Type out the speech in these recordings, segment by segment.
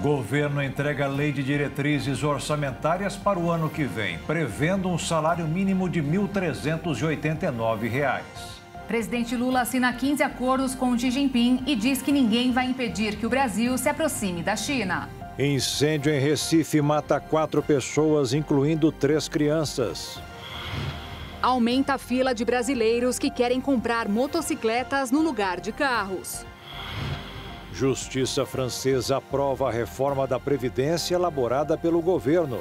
Governo entrega lei de diretrizes orçamentárias para o ano que vem, prevendo um salário mínimo de R$ 1.389. Presidente Lula assina 15 acordos com Xi Jinping e diz que ninguém vai impedir que o Brasil se aproxime da China. Incêndio em Recife mata quatro pessoas, incluindo três crianças. Aumenta a fila de brasileiros que querem comprar motocicletas no lugar de carros. Justiça francesa aprova a reforma da Previdência elaborada pelo governo.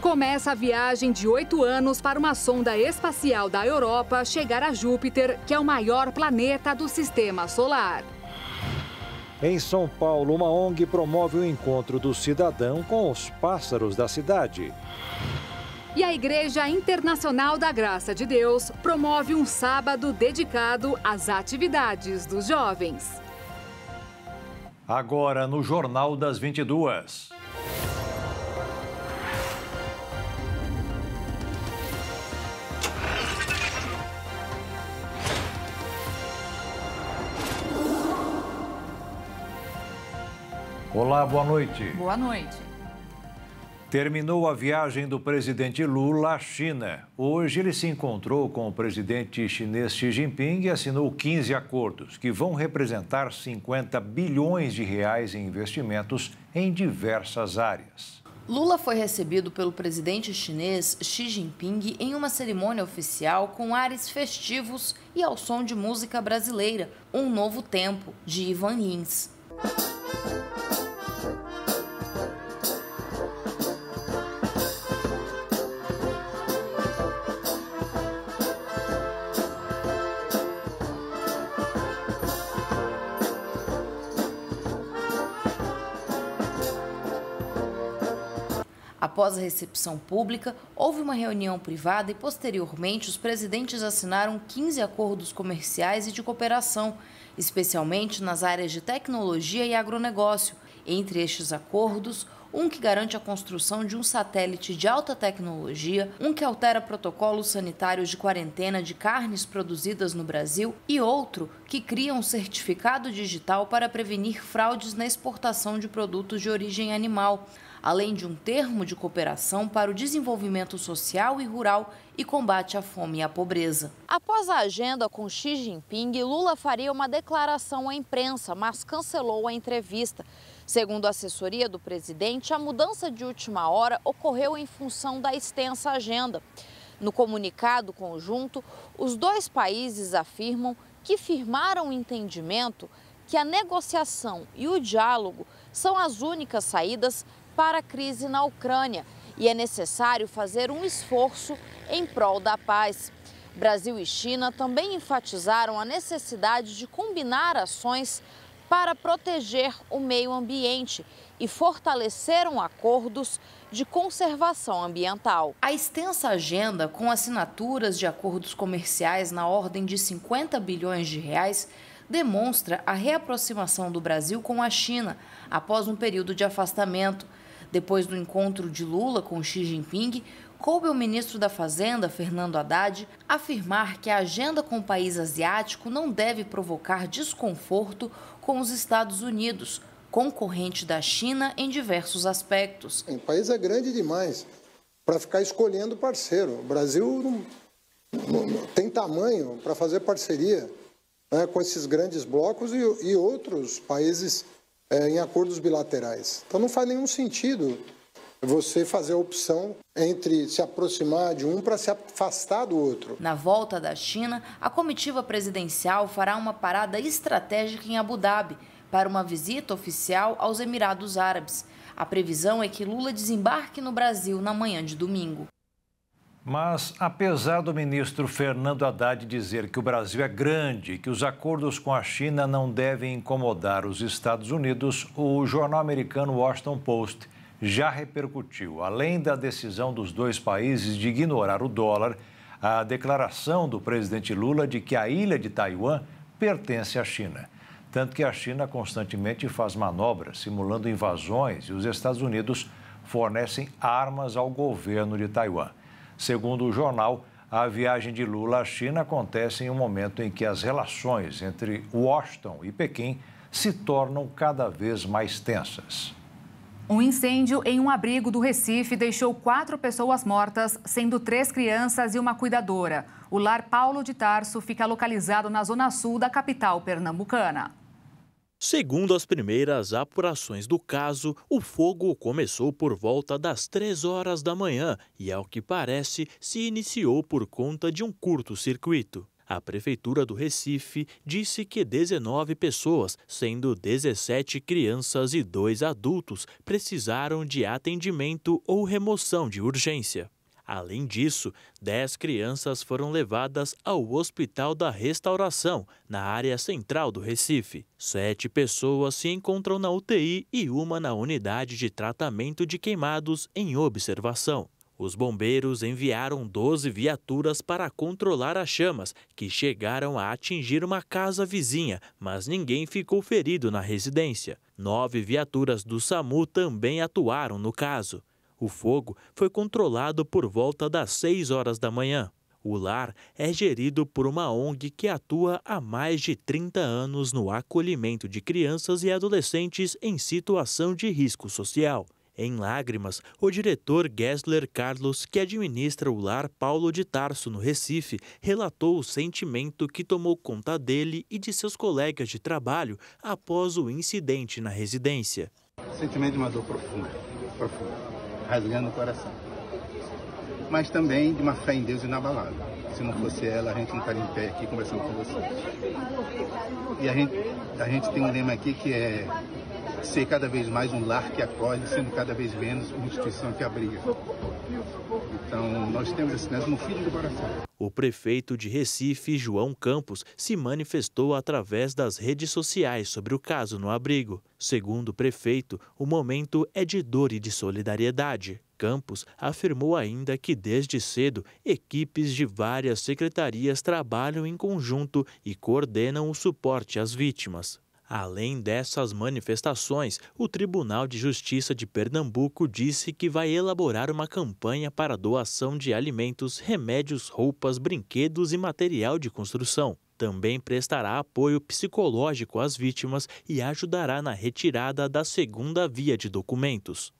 Começa a viagem de oito anos para uma sonda espacial da Europa chegar a Júpiter, que é o maior planeta do sistema solar. Em São Paulo, uma ONG promove o encontro do cidadão com os pássaros da cidade. E a Igreja Internacional da Graça de Deus promove um sábado dedicado às atividades dos jovens. Agora no Jornal das 22. Olá, boa noite. Boa noite. Terminou a viagem do presidente Lula à China. Hoje ele se encontrou com o presidente chinês Xi Jinping e assinou 15 acordos que vão representar 50 bilhões de reais em investimentos em diversas áreas. Lula foi recebido pelo presidente chinês Xi Jinping em uma cerimônia oficial com ares festivos e ao som de música brasileira, Um Novo Tempo, de Ivan Lins. Após a recepção pública, houve uma reunião privada e, posteriormente, os presidentes assinaram 15 acordos comerciais e de cooperação, especialmente nas áreas de tecnologia e agronegócio. Entre estes acordos, um que garante a construção de um satélite de alta tecnologia, um que altera protocolos sanitários de quarentena de carnes produzidas no Brasil e outro que cria um certificado digital para prevenir fraudes na exportação de produtos de origem animal além de um termo de cooperação para o desenvolvimento social e rural e combate à fome e à pobreza. Após a agenda com Xi Jinping, Lula faria uma declaração à imprensa, mas cancelou a entrevista. Segundo a assessoria do presidente, a mudança de última hora ocorreu em função da extensa agenda. No comunicado conjunto, os dois países afirmam que firmaram o um entendimento que a negociação e o diálogo são as únicas saídas para a crise na Ucrânia e é necessário fazer um esforço em prol da paz. Brasil e China também enfatizaram a necessidade de combinar ações para proteger o meio ambiente e fortaleceram acordos de conservação ambiental. A extensa agenda, com assinaturas de acordos comerciais na ordem de 50 bilhões de reais, demonstra a reaproximação do Brasil com a China após um período de afastamento. Depois do encontro de Lula com Xi Jinping, coube ao ministro da Fazenda, Fernando Haddad, afirmar que a agenda com o país asiático não deve provocar desconforto com os Estados Unidos, concorrente da China em diversos aspectos. O país é grande demais para ficar escolhendo parceiro. O Brasil não, não, tem tamanho para fazer parceria né, com esses grandes blocos e, e outros países é, em acordos bilaterais. Então não faz nenhum sentido você fazer a opção entre se aproximar de um para se afastar do outro. Na volta da China, a comitiva presidencial fará uma parada estratégica em Abu Dhabi para uma visita oficial aos Emirados Árabes. A previsão é que Lula desembarque no Brasil na manhã de domingo. Mas, apesar do ministro Fernando Haddad dizer que o Brasil é grande e que os acordos com a China não devem incomodar os Estados Unidos, o jornal americano Washington Post já repercutiu, além da decisão dos dois países de ignorar o dólar, a declaração do presidente Lula de que a ilha de Taiwan pertence à China. Tanto que a China constantemente faz manobras simulando invasões e os Estados Unidos fornecem armas ao governo de Taiwan. Segundo o jornal, a viagem de Lula à China acontece em um momento em que as relações entre Washington e Pequim se tornam cada vez mais tensas. Um incêndio em um abrigo do Recife deixou quatro pessoas mortas, sendo três crianças e uma cuidadora. O lar Paulo de Tarso fica localizado na zona sul da capital pernambucana. Segundo as primeiras apurações do caso, o fogo começou por volta das 3 horas da manhã e, ao que parece, se iniciou por conta de um curto-circuito. A Prefeitura do Recife disse que 19 pessoas, sendo 17 crianças e dois adultos, precisaram de atendimento ou remoção de urgência. Além disso, 10 crianças foram levadas ao Hospital da Restauração, na área central do Recife. Sete pessoas se encontram na UTI e uma na unidade de tratamento de queimados em observação. Os bombeiros enviaram 12 viaturas para controlar as chamas, que chegaram a atingir uma casa vizinha, mas ninguém ficou ferido na residência. Nove viaturas do SAMU também atuaram no caso. O fogo foi controlado por volta das 6 horas da manhã. O lar é gerido por uma ONG que atua há mais de 30 anos no acolhimento de crianças e adolescentes em situação de risco social. Em lágrimas, o diretor Gessler Carlos, que administra o lar Paulo de Tarso, no Recife, relatou o sentimento que tomou conta dele e de seus colegas de trabalho após o incidente na residência. Sentimento de uma dor profunda, profunda rasgando o coração. Mas também de uma fé em Deus inabalável. Se não fosse ela, a gente não estaria em pé aqui conversando com vocês. E a gente, a gente tem um lema aqui que é ser cada vez mais um lar que acolhe, sendo cada vez menos uma instituição que abriga. Então, nós temos esse mesmo no fim do coração. O prefeito de Recife, João Campos, se manifestou através das redes sociais sobre o caso no abrigo. Segundo o prefeito, o momento é de dor e de solidariedade. Campos afirmou ainda que desde cedo equipes de várias secretarias trabalham em conjunto e coordenam o suporte às vítimas. Além dessas manifestações, o Tribunal de Justiça de Pernambuco disse que vai elaborar uma campanha para doação de alimentos, remédios, roupas, brinquedos e material de construção. Também prestará apoio psicológico às vítimas e ajudará na retirada da segunda via de documentos.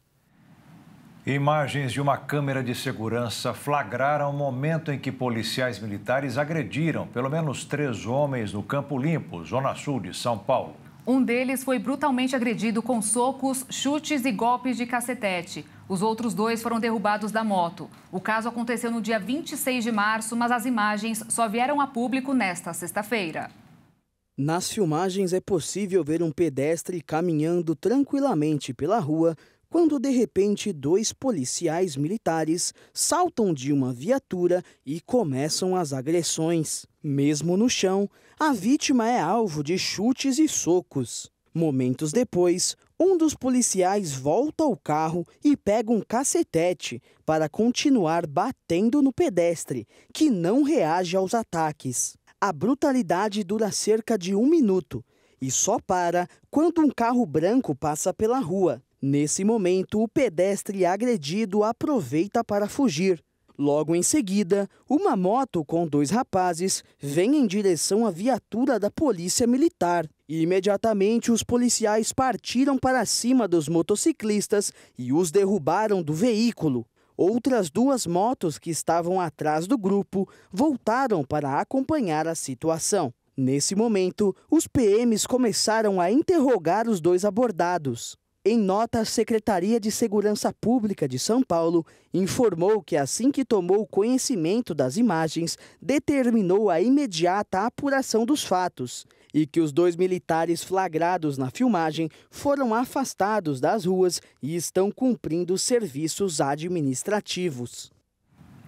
Imagens de uma câmera de segurança flagraram o momento em que policiais militares agrediram pelo menos três homens no Campo Limpo, zona sul de São Paulo. Um deles foi brutalmente agredido com socos, chutes e golpes de cacetete. Os outros dois foram derrubados da moto. O caso aconteceu no dia 26 de março, mas as imagens só vieram a público nesta sexta-feira. Nas filmagens é possível ver um pedestre caminhando tranquilamente pela rua quando de repente dois policiais militares saltam de uma viatura e começam as agressões. Mesmo no chão, a vítima é alvo de chutes e socos. Momentos depois, um dos policiais volta ao carro e pega um cacetete para continuar batendo no pedestre, que não reage aos ataques. A brutalidade dura cerca de um minuto e só para quando um carro branco passa pela rua. Nesse momento, o pedestre agredido aproveita para fugir. Logo em seguida, uma moto com dois rapazes vem em direção à viatura da Polícia Militar. Imediatamente, os policiais partiram para cima dos motociclistas e os derrubaram do veículo. Outras duas motos que estavam atrás do grupo voltaram para acompanhar a situação. Nesse momento, os PMs começaram a interrogar os dois abordados. Em nota, a Secretaria de Segurança Pública de São Paulo informou que, assim que tomou conhecimento das imagens, determinou a imediata apuração dos fatos e que os dois militares flagrados na filmagem foram afastados das ruas e estão cumprindo serviços administrativos.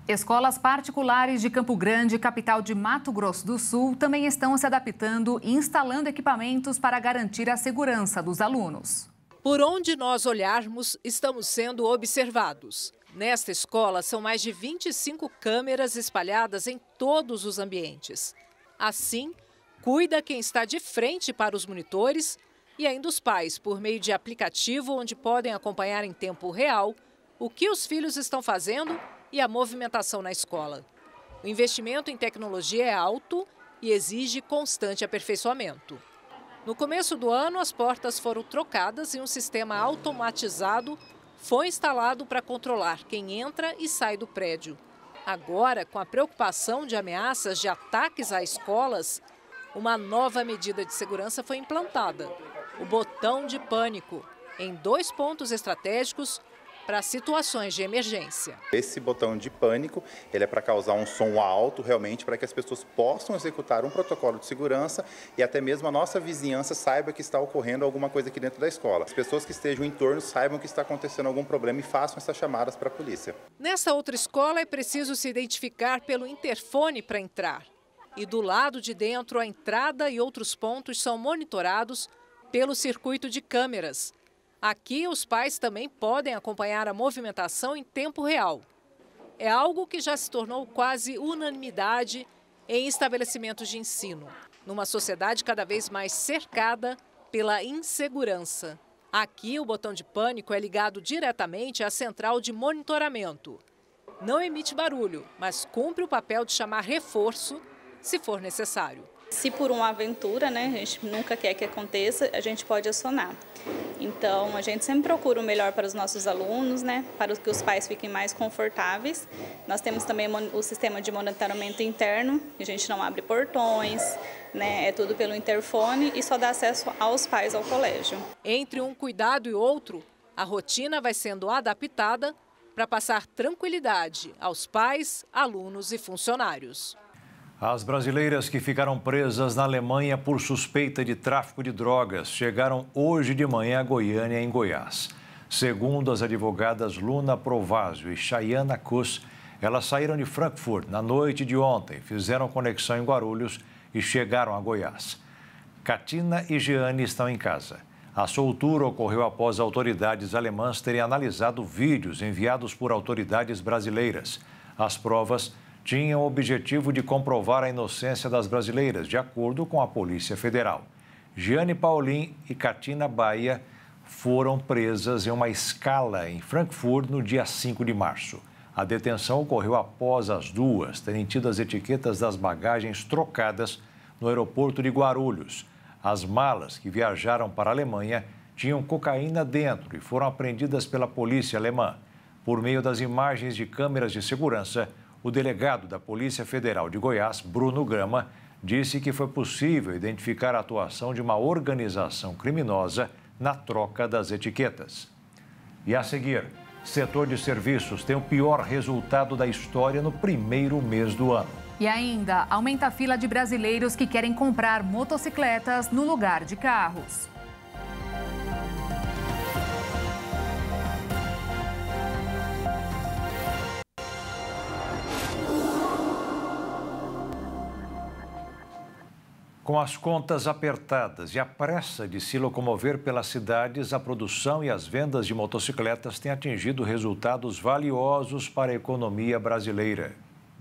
Escolas particulares de Campo Grande, capital de Mato Grosso do Sul, também estão se adaptando e instalando equipamentos para garantir a segurança dos alunos. Por onde nós olharmos, estamos sendo observados. Nesta escola, são mais de 25 câmeras espalhadas em todos os ambientes. Assim, cuida quem está de frente para os monitores e ainda os pais, por meio de aplicativo onde podem acompanhar em tempo real o que os filhos estão fazendo e a movimentação na escola. O investimento em tecnologia é alto e exige constante aperfeiçoamento. No começo do ano, as portas foram trocadas e um sistema automatizado foi instalado para controlar quem entra e sai do prédio. Agora, com a preocupação de ameaças de ataques a escolas, uma nova medida de segurança foi implantada: o botão de pânico, em dois pontos estratégicos para situações de emergência. Esse botão de pânico, ele é para causar um som alto realmente para que as pessoas possam executar um protocolo de segurança e até mesmo a nossa vizinhança saiba que está ocorrendo alguma coisa aqui dentro da escola. As pessoas que estejam em torno saibam que está acontecendo algum problema e façam essas chamadas para a polícia. Nessa outra escola é preciso se identificar pelo interfone para entrar. E do lado de dentro, a entrada e outros pontos são monitorados pelo circuito de câmeras. Aqui, os pais também podem acompanhar a movimentação em tempo real. É algo que já se tornou quase unanimidade em estabelecimentos de ensino, numa sociedade cada vez mais cercada pela insegurança. Aqui, o botão de pânico é ligado diretamente à central de monitoramento. Não emite barulho, mas cumpre o papel de chamar reforço se for necessário. Se por uma aventura, né, a gente nunca quer que aconteça, a gente pode acionar. Então, a gente sempre procura o melhor para os nossos alunos, né? para que os pais fiquem mais confortáveis. Nós temos também o sistema de monitoramento interno, a gente não abre portões, né? é tudo pelo interfone e só dá acesso aos pais ao colégio. Entre um cuidado e outro, a rotina vai sendo adaptada para passar tranquilidade aos pais, alunos e funcionários. As brasileiras que ficaram presas na Alemanha por suspeita de tráfico de drogas chegaram hoje de manhã a Goiânia, em Goiás. Segundo as advogadas Luna Provásio e Chayana Kuss, elas saíram de Frankfurt na noite de ontem, fizeram conexão em Guarulhos e chegaram a Goiás. Katina e Jeane estão em casa. A soltura ocorreu após autoridades alemãs terem analisado vídeos enviados por autoridades brasileiras. As provas tinham o objetivo de comprovar a inocência das brasileiras, de acordo com a Polícia Federal. Gianni Paulin e Katina Baia foram presas em uma escala em Frankfurt no dia 5 de março. A detenção ocorreu após as duas terem tido as etiquetas das bagagens trocadas no aeroporto de Guarulhos. As malas que viajaram para a Alemanha tinham cocaína dentro e foram apreendidas pela polícia alemã. Por meio das imagens de câmeras de segurança, o delegado da Polícia Federal de Goiás, Bruno Grama, disse que foi possível identificar a atuação de uma organização criminosa na troca das etiquetas. E a seguir, setor de serviços tem o pior resultado da história no primeiro mês do ano. E ainda aumenta a fila de brasileiros que querem comprar motocicletas no lugar de carros. Com as contas apertadas e a pressa de se locomover pelas cidades, a produção e as vendas de motocicletas têm atingido resultados valiosos para a economia brasileira.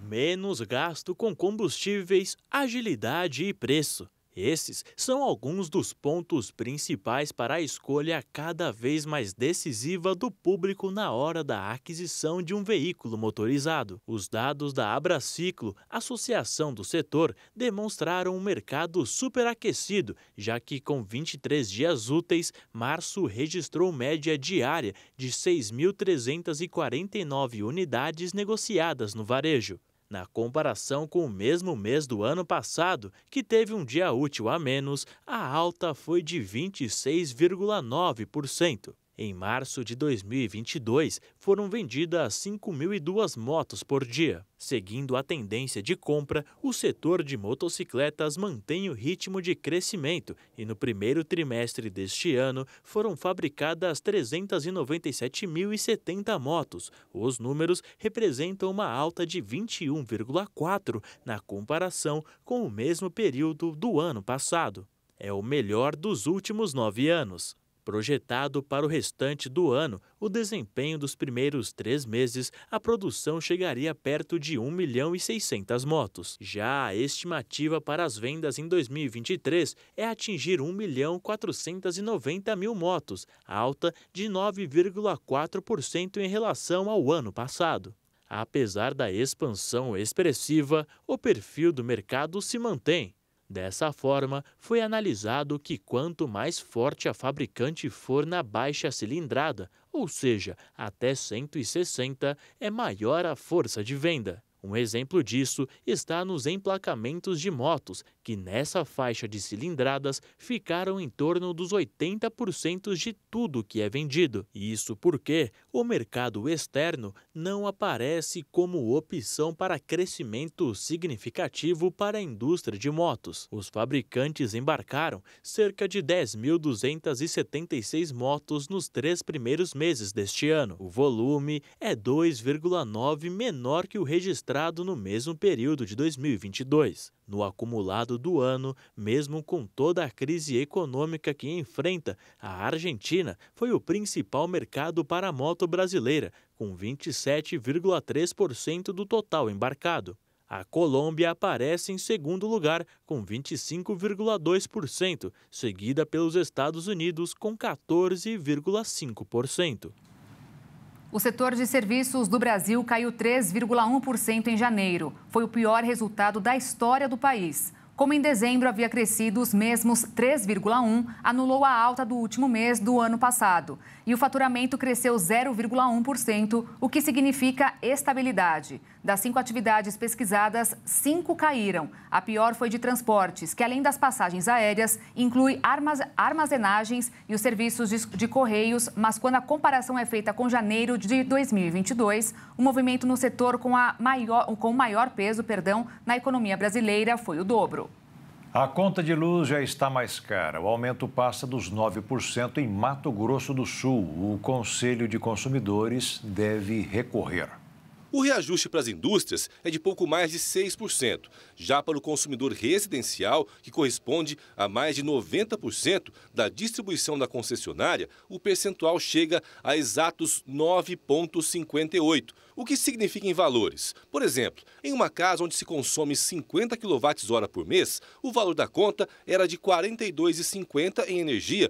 Menos gasto com combustíveis, agilidade e preço. Esses são alguns dos pontos principais para a escolha cada vez mais decisiva do público na hora da aquisição de um veículo motorizado. Os dados da Abraciclo, associação do setor, demonstraram um mercado superaquecido, já que com 23 dias úteis, março registrou média diária de 6.349 unidades negociadas no varejo na comparação com o mesmo mês do ano passado, que teve um dia útil a menos, a alta foi de 26,9%. Em março de 2022, foram vendidas 5.002 motos por dia. Seguindo a tendência de compra, o setor de motocicletas mantém o ritmo de crescimento e no primeiro trimestre deste ano foram fabricadas 397.070 motos. Os números representam uma alta de 21,4 na comparação com o mesmo período do ano passado. É o melhor dos últimos nove anos. Projetado para o restante do ano, o desempenho dos primeiros três meses, a produção chegaria perto de 1 milhão e 600 motos. Já a estimativa para as vendas em 2023 é atingir 1 milhão 490 mil motos, alta de 9,4% em relação ao ano passado. Apesar da expansão expressiva, o perfil do mercado se mantém. Dessa forma, foi analisado que quanto mais forte a fabricante for na baixa cilindrada, ou seja, até 160, é maior a força de venda. Um exemplo disso está nos emplacamentos de motos, que nessa faixa de cilindradas ficaram em torno dos 80% de tudo que é vendido. Isso porque o mercado externo não aparece como opção para crescimento significativo para a indústria de motos. Os fabricantes embarcaram cerca de 10.276 motos nos três primeiros meses deste ano. O volume é 2,9 menor que o registrado registrado no mesmo período de 2022. No acumulado do ano, mesmo com toda a crise econômica que enfrenta, a Argentina foi o principal mercado para a moto brasileira, com 27,3% do total embarcado. A Colômbia aparece em segundo lugar, com 25,2%, seguida pelos Estados Unidos, com 14,5%. O setor de serviços do Brasil caiu 3,1% em janeiro. Foi o pior resultado da história do país. Como em dezembro havia crescido os mesmos 3,1, anulou a alta do último mês do ano passado e o faturamento cresceu 0,1%, o que significa estabilidade. Das cinco atividades pesquisadas, cinco caíram. A pior foi de transportes, que além das passagens aéreas, inclui armazenagens e os serviços de correios, mas quando a comparação é feita com janeiro de 2022, o movimento no setor com, a maior, com o maior peso perdão, na economia brasileira foi o dobro. A conta de luz já está mais cara. O aumento passa dos 9% em Mato Grosso do Sul. O Conselho de Consumidores deve recorrer. O reajuste para as indústrias é de pouco mais de 6%. Já para o consumidor residencial, que corresponde a mais de 90% da distribuição da concessionária, o percentual chega a exatos 9,58, o que significa em valores. Por exemplo, em uma casa onde se consome 50 kWh por mês, o valor da conta era de R$ 42,50 em energia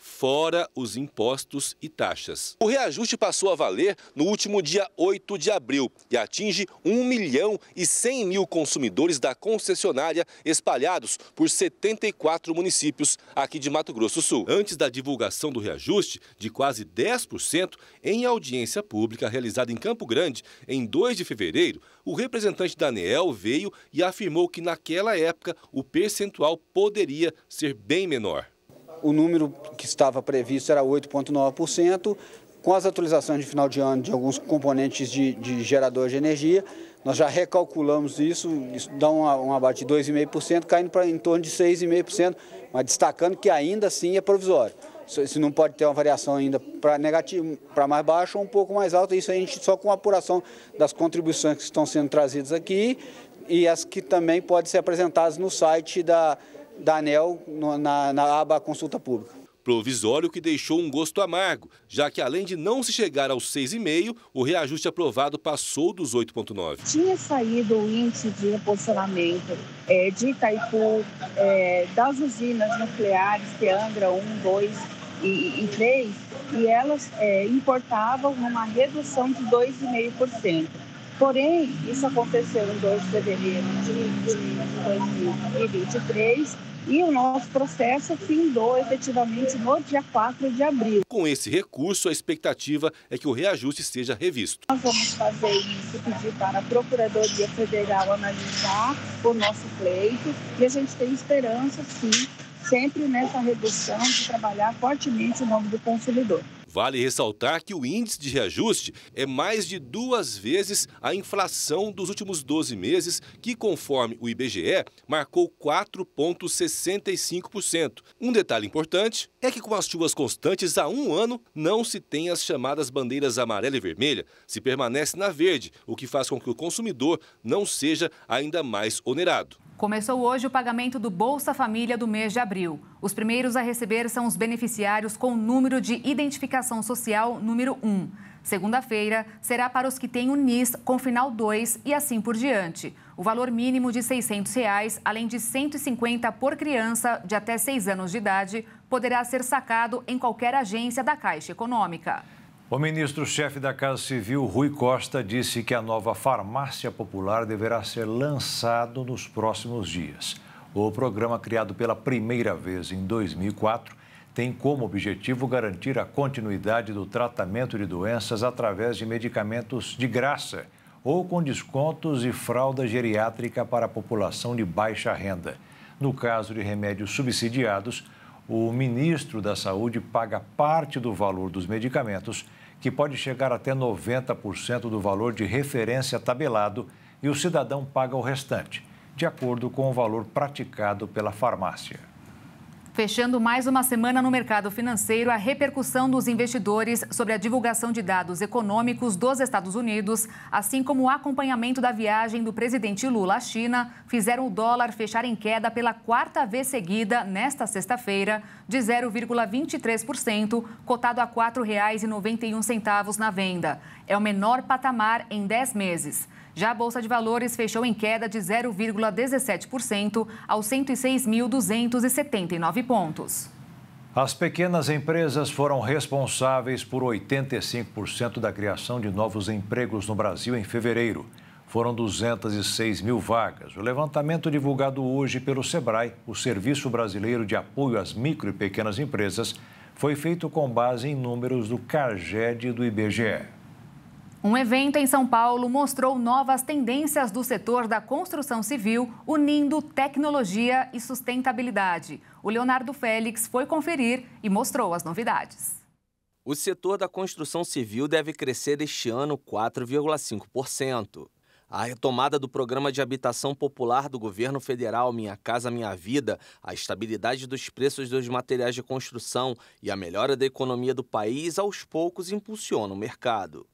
fora os impostos e taxas. O reajuste passou a valer no último dia 8 de abril e atinge 1 milhão e 100 mil consumidores da concessionária espalhados por 74 municípios aqui de Mato Grosso do Sul. Antes da divulgação do reajuste de quase 10%, em audiência pública realizada em Campo Grande em 2 de fevereiro, o representante Daniel veio e afirmou que naquela época o percentual poderia ser bem menor o número que estava previsto era 8,9%. Com as atualizações de final de ano de alguns componentes de, de gerador de energia, nós já recalculamos isso, isso dá um abate de 2,5%, caindo para em torno de 6,5%, mas destacando que ainda assim é provisório. Se não pode ter uma variação ainda para negativo, para mais baixo ou um pouco mais alta, isso a gente só com a apuração das contribuições que estão sendo trazidas aqui e as que também podem ser apresentadas no site da, da ANEL na, na aba Consulta Pública. Provisório que deixou um gosto amargo, já que além de não se chegar aos 6,5, o reajuste aprovado passou dos 8,9. Tinha saído o índice de reposicionamento é, de Itaipu, é, das usinas nucleares, que é Angra 1, 2 e, e 3, e elas é, importavam uma redução de 2,5%. Porém, isso aconteceu em 2 de fevereiro de 2023 e o nosso processo findou efetivamente no dia 4 de abril. Com esse recurso, a expectativa é que o reajuste seja revisto. Nós vamos fazer isso, pedir para a Procuradoria Federal analisar o nosso pleito e a gente tem esperança, sim, sempre nessa redução de trabalhar fortemente em nome do consumidor. Vale ressaltar que o índice de reajuste é mais de duas vezes a inflação dos últimos 12 meses, que, conforme o IBGE, marcou 4,65%. Um detalhe importante é que, com as chuvas constantes há um ano, não se tem as chamadas bandeiras amarela e vermelha, se permanece na verde, o que faz com que o consumidor não seja ainda mais onerado. Começou hoje o pagamento do Bolsa Família do mês de abril. Os primeiros a receber são os beneficiários com número de identificação social número 1. Segunda-feira será para os que têm o NIS com final 2 e assim por diante. O valor mínimo de R$ 600, reais, além de R$ 150 por criança de até 6 anos de idade, poderá ser sacado em qualquer agência da Caixa Econômica. O ministro-chefe da Casa Civil, Rui Costa, disse que a nova farmácia popular deverá ser lançado nos próximos dias. O programa, criado pela primeira vez em 2004, tem como objetivo garantir a continuidade do tratamento de doenças através de medicamentos de graça ou com descontos e fralda geriátrica para a população de baixa renda. No caso de remédios subsidiados, o ministro da Saúde paga parte do valor dos medicamentos, que pode chegar até 90% do valor de referência tabelado, e o cidadão paga o restante, de acordo com o valor praticado pela farmácia. Fechando mais uma semana no mercado financeiro, a repercussão dos investidores sobre a divulgação de dados econômicos dos Estados Unidos, assim como o acompanhamento da viagem do presidente Lula à China, fizeram o dólar fechar em queda pela quarta vez seguida nesta sexta-feira, de 0,23%, cotado a R$ 4,91 na venda. É o menor patamar em 10 meses. Já a Bolsa de Valores fechou em queda de 0,17% aos 106.279 pontos. As pequenas empresas foram responsáveis por 85% da criação de novos empregos no Brasil em fevereiro. Foram 206 mil vagas. O levantamento divulgado hoje pelo SEBRAE, o Serviço Brasileiro de Apoio às Micro e Pequenas Empresas, foi feito com base em números do CAGED e do IBGE. Um evento em São Paulo mostrou novas tendências do setor da construção civil, unindo tecnologia e sustentabilidade. O Leonardo Félix foi conferir e mostrou as novidades. O setor da construção civil deve crescer este ano 4,5%. A retomada do programa de habitação popular do governo federal Minha Casa Minha Vida, a estabilidade dos preços dos materiais de construção e a melhora da economia do país aos poucos impulsiona o mercado.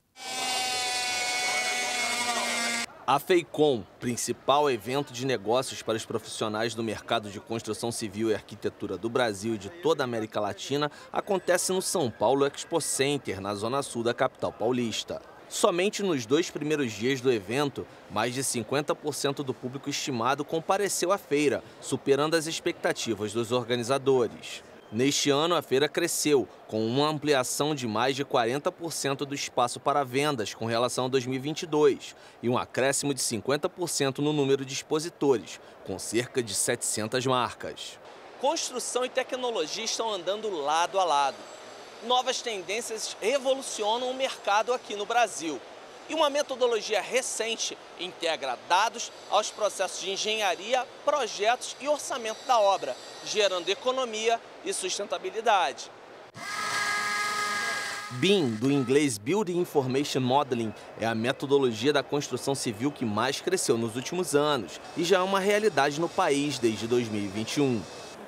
A FEICOM, principal evento de negócios para os profissionais do mercado de construção civil e arquitetura do Brasil e de toda a América Latina, acontece no São Paulo Expo Center, na zona sul da capital paulista. Somente nos dois primeiros dias do evento, mais de 50% do público estimado compareceu à feira, superando as expectativas dos organizadores. Neste ano, a feira cresceu, com uma ampliação de mais de 40% do espaço para vendas com relação a 2022 e um acréscimo de 50% no número de expositores, com cerca de 700 marcas. Construção e tecnologia estão andando lado a lado. Novas tendências revolucionam o mercado aqui no Brasil. E uma metodologia recente integra dados aos processos de engenharia, projetos e orçamento da obra, gerando economia e sustentabilidade. BIM, do inglês Building Information Modeling, é a metodologia da construção civil que mais cresceu nos últimos anos e já é uma realidade no país desde 2021.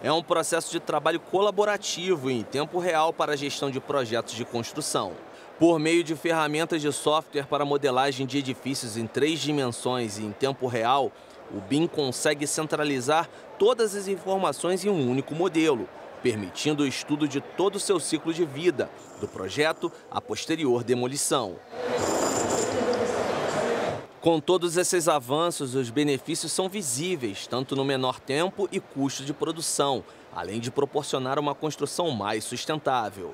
É um processo de trabalho colaborativo em tempo real para a gestão de projetos de construção. Por meio de ferramentas de software para modelagem de edifícios em três dimensões e em tempo real, o BIM consegue centralizar todas as informações em um único modelo, permitindo o estudo de todo o seu ciclo de vida, do projeto à posterior demolição. Com todos esses avanços, os benefícios são visíveis, tanto no menor tempo e custo de produção, além de proporcionar uma construção mais sustentável.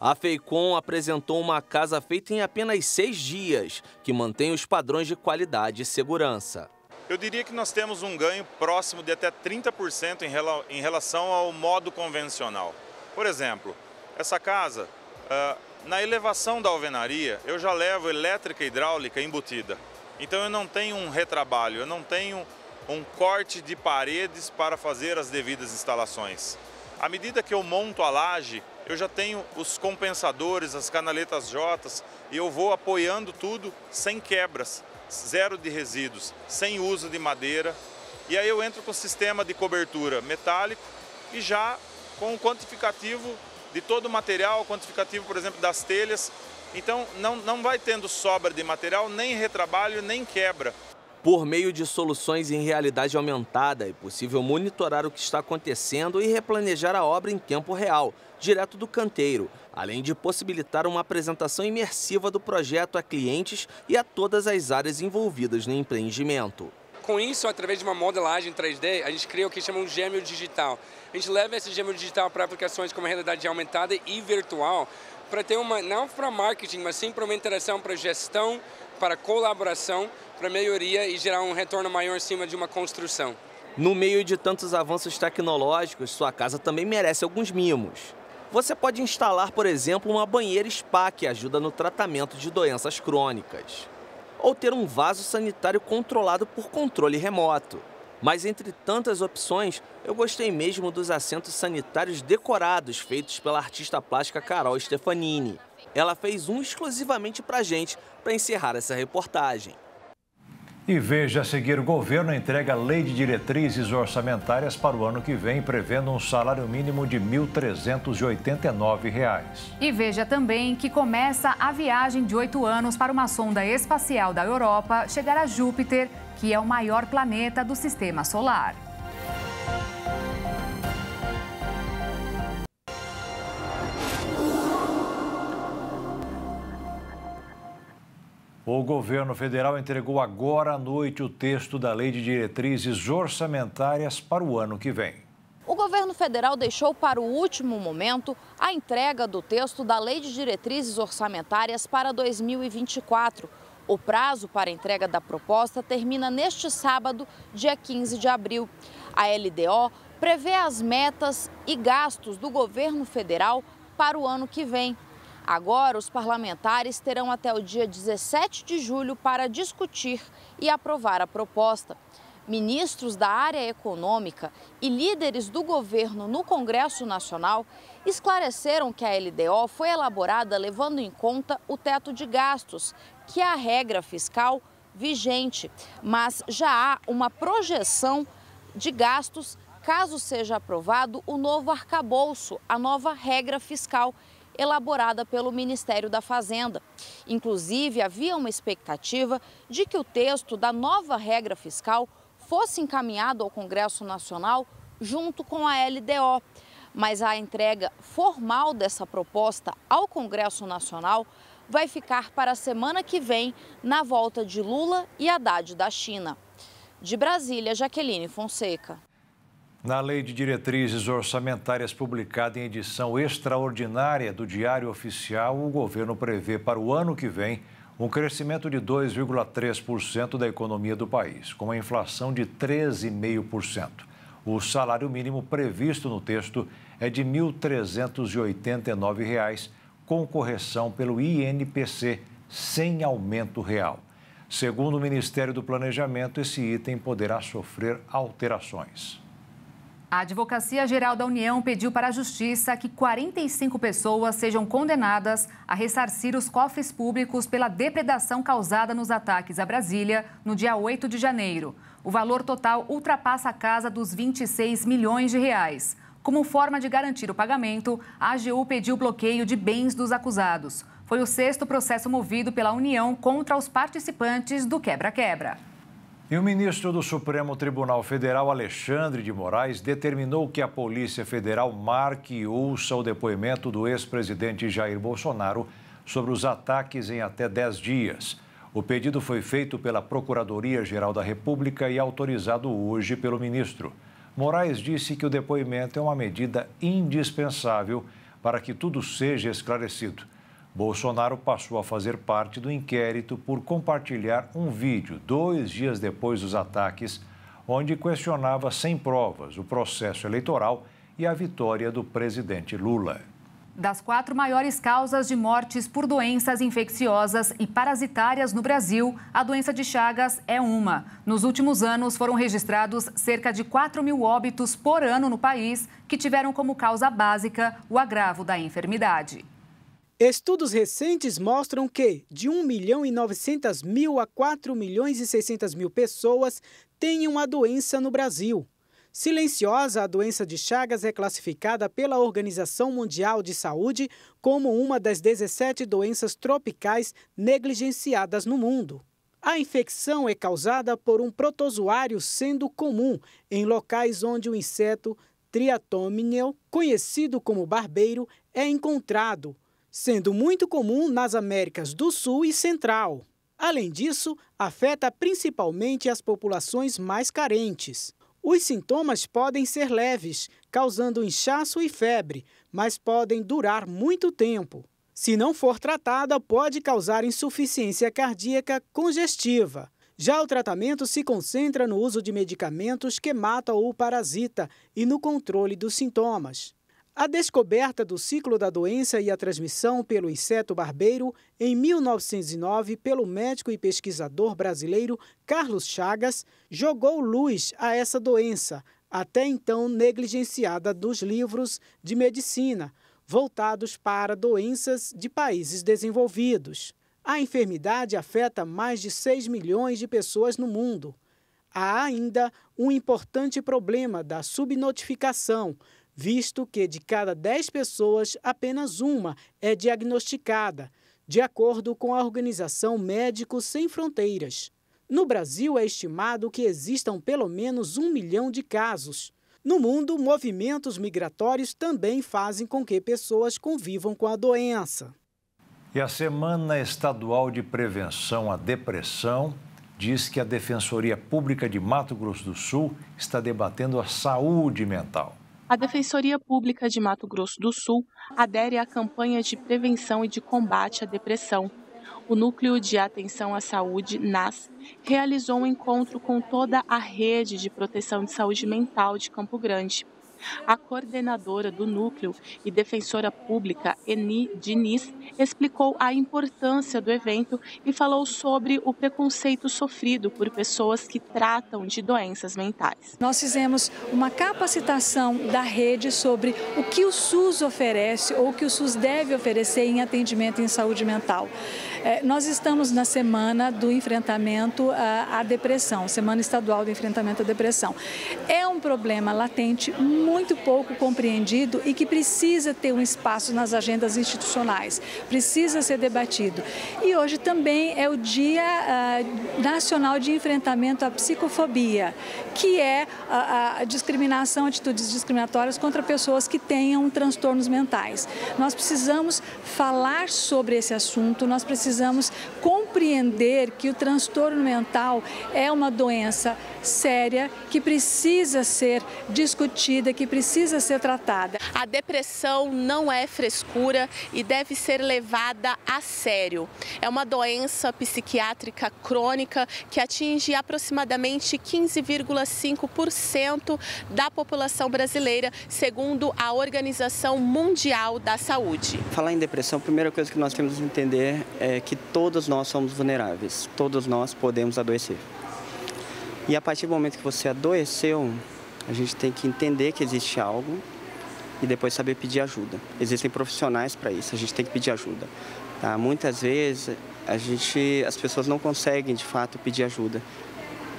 A Feicom apresentou uma casa feita em apenas seis dias, que mantém os padrões de qualidade e segurança. Eu diria que nós temos um ganho próximo de até 30% em relação ao modo convencional. Por exemplo, essa casa, ah, na elevação da alvenaria, eu já levo elétrica e hidráulica embutida. Então eu não tenho um retrabalho, eu não tenho um corte de paredes para fazer as devidas instalações. À medida que eu monto a laje, eu já tenho os compensadores, as canaletas J, e eu vou apoiando tudo sem quebras zero de resíduos, sem uso de madeira. E aí eu entro com o sistema de cobertura metálico e já com o quantificativo de todo o material, quantificativo, por exemplo, das telhas. Então não, não vai tendo sobra de material, nem retrabalho, nem quebra. Por meio de soluções em realidade aumentada, é possível monitorar o que está acontecendo e replanejar a obra em tempo real direto do canteiro, além de possibilitar uma apresentação imersiva do projeto a clientes e a todas as áreas envolvidas no empreendimento. Com isso, através de uma modelagem 3D, a gente cria o que chamam um gêmeo digital. A gente leva esse gêmeo digital para aplicações como realidade aumentada e virtual, para ter uma, não para marketing, mas sim para uma interação para gestão, para colaboração, para melhoria e gerar um retorno maior em cima de uma construção. No meio de tantos avanços tecnológicos, sua casa também merece alguns mimos. Você pode instalar, por exemplo, uma banheira spa que ajuda no tratamento de doenças crônicas. Ou ter um vaso sanitário controlado por controle remoto. Mas entre tantas opções, eu gostei mesmo dos assentos sanitários decorados feitos pela artista plástica Carol Stefanini. Ela fez um exclusivamente pra gente para encerrar essa reportagem. E veja a seguir, o governo entrega lei de diretrizes orçamentárias para o ano que vem, prevendo um salário mínimo de R$ 1.389. E veja também que começa a viagem de oito anos para uma sonda espacial da Europa chegar a Júpiter, que é o maior planeta do sistema solar. O governo federal entregou agora à noite o texto da Lei de Diretrizes Orçamentárias para o ano que vem. O governo federal deixou para o último momento a entrega do texto da Lei de Diretrizes Orçamentárias para 2024. O prazo para entrega da proposta termina neste sábado, dia 15 de abril. A LDO prevê as metas e gastos do governo federal para o ano que vem. Agora, os parlamentares terão até o dia 17 de julho para discutir e aprovar a proposta. Ministros da área econômica e líderes do governo no Congresso Nacional esclareceram que a LDO foi elaborada levando em conta o teto de gastos, que é a regra fiscal vigente, mas já há uma projeção de gastos caso seja aprovado o novo arcabouço, a nova regra fiscal elaborada pelo Ministério da Fazenda. Inclusive, havia uma expectativa de que o texto da nova regra fiscal fosse encaminhado ao Congresso Nacional junto com a LDO. Mas a entrega formal dessa proposta ao Congresso Nacional vai ficar para a semana que vem, na volta de Lula e Haddad da China. De Brasília, Jaqueline Fonseca. Na Lei de Diretrizes Orçamentárias publicada em edição extraordinária do Diário Oficial, o governo prevê para o ano que vem um crescimento de 2,3% da economia do país, com uma inflação de 13,5%. O salário mínimo previsto no texto é de R$ 1.389, reais, com correção pelo INPC, sem aumento real. Segundo o Ministério do Planejamento, esse item poderá sofrer alterações. A Advocacia Geral da União pediu para a Justiça que 45 pessoas sejam condenadas a ressarcir os cofres públicos pela depredação causada nos ataques à Brasília no dia 8 de janeiro. O valor total ultrapassa a casa dos 26 milhões de reais. Como forma de garantir o pagamento, a AGU pediu bloqueio de bens dos acusados. Foi o sexto processo movido pela União contra os participantes do quebra-quebra. E o ministro do Supremo Tribunal Federal, Alexandre de Moraes, determinou que a Polícia Federal marque e ouça o depoimento do ex-presidente Jair Bolsonaro sobre os ataques em até 10 dias. O pedido foi feito pela Procuradoria-Geral da República e autorizado hoje pelo ministro. Moraes disse que o depoimento é uma medida indispensável para que tudo seja esclarecido. Bolsonaro passou a fazer parte do inquérito por compartilhar um vídeo dois dias depois dos ataques, onde questionava sem provas o processo eleitoral e a vitória do presidente Lula. Das quatro maiores causas de mortes por doenças infecciosas e parasitárias no Brasil, a doença de Chagas é uma. Nos últimos anos, foram registrados cerca de 4 mil óbitos por ano no país, que tiveram como causa básica o agravo da enfermidade. Estudos recentes mostram que de 1 milhão e 900 mil a 4 milhões e 600 mil pessoas têm uma doença no Brasil. Silenciosa, a doença de Chagas é classificada pela Organização Mundial de Saúde como uma das 17 doenças tropicais negligenciadas no mundo. A infecção é causada por um protozoário sendo comum em locais onde o inseto triatomineu, conhecido como barbeiro, é encontrado sendo muito comum nas Américas do Sul e Central. Além disso, afeta principalmente as populações mais carentes. Os sintomas podem ser leves, causando inchaço e febre, mas podem durar muito tempo. Se não for tratada, pode causar insuficiência cardíaca congestiva. Já o tratamento se concentra no uso de medicamentos que matam o parasita e no controle dos sintomas. A descoberta do ciclo da doença e a transmissão pelo inseto barbeiro em 1909 pelo médico e pesquisador brasileiro Carlos Chagas jogou luz a essa doença, até então negligenciada dos livros de medicina, voltados para doenças de países desenvolvidos. A enfermidade afeta mais de 6 milhões de pessoas no mundo. Há ainda um importante problema da subnotificação, visto que de cada 10 pessoas, apenas uma é diagnosticada, de acordo com a organização Médicos Sem Fronteiras. No Brasil, é estimado que existam pelo menos um milhão de casos. No mundo, movimentos migratórios também fazem com que pessoas convivam com a doença. E a Semana Estadual de Prevenção à Depressão diz que a Defensoria Pública de Mato Grosso do Sul está debatendo a saúde mental a Defensoria Pública de Mato Grosso do Sul adere à campanha de prevenção e de combate à depressão. O Núcleo de Atenção à Saúde, NAS, realizou um encontro com toda a rede de proteção de saúde mental de Campo Grande. A coordenadora do núcleo e defensora pública, Eni Diniz, explicou a importância do evento e falou sobre o preconceito sofrido por pessoas que tratam de doenças mentais. Nós fizemos uma capacitação da rede sobre o que o SUS oferece ou o que o SUS deve oferecer em atendimento em saúde mental. É, nós estamos na semana do enfrentamento à, à, depressão, Semana Estadual do Enfrentamento à Depressão. É um problema latente, muito pouco compreendido e que precisa ter um espaço nas agendas institucionais, precisa ser debatido. E hoje também é o Dia ah, Nacional de Enfrentamento à Psicofobia, que é a, a discriminação, atitudes discriminatórias contra pessoas que tenham transtornos mentais. Nós precisamos falar sobre esse assunto, nós precisamos compreender que o transtorno mental é uma doença séria que precisa ser discutida, que precisa ser tratada. A depressão não é frescura e deve ser levada a sério. É uma doença psiquiátrica crônica que atinge aproximadamente 15, 5% da população brasileira, segundo a Organização Mundial da Saúde. Falar em depressão, a primeira coisa que nós temos que entender é que todos nós somos vulneráveis, todos nós podemos adoecer. E a partir do momento que você adoeceu, a gente tem que entender que existe algo e depois saber pedir ajuda. Existem profissionais para isso, a gente tem que pedir ajuda. Tá? Muitas vezes a gente, as pessoas não conseguem de fato pedir ajuda